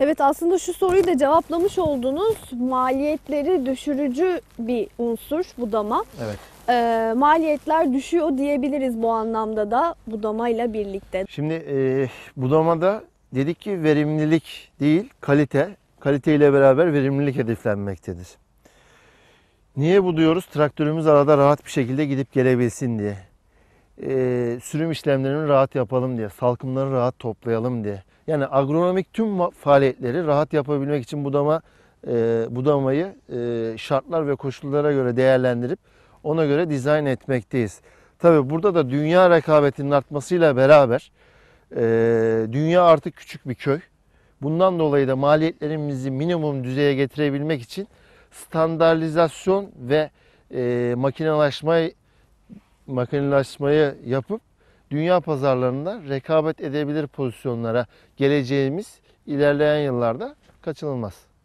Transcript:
Evet aslında şu soruyu da cevaplamış oldunuz. Maliyetleri düşürücü bir unsur budama. Evet. E, maliyetler düşüyor diyebiliriz bu anlamda da budamayla birlikte. Şimdi e, budamada dedik ki verimlilik değil kalite, kalite ile beraber verimlilik hedeflenmektedir. Niye bu diyoruz? Traktörümüz arada rahat bir şekilde gidip gelebilsin diye. E, sürüm işlemlerini rahat yapalım diye, salkımları rahat toplayalım diye. Yani agronomik tüm faaliyetleri rahat yapabilmek için budama e, budamayı e, şartlar ve koşullara göre değerlendirip ona göre dizayn etmekteyiz. Tabi burada da dünya rekabetinin artmasıyla beraber e, dünya artık küçük bir köy. Bundan dolayı da maliyetlerimizi minimum düzeye getirebilmek için standartizasyon ve e, makinalaşmayı makinelaşmayı yapıp dünya pazarlarında rekabet edebilir pozisyonlara geleceğimiz ilerleyen yıllarda kaçınılmaz.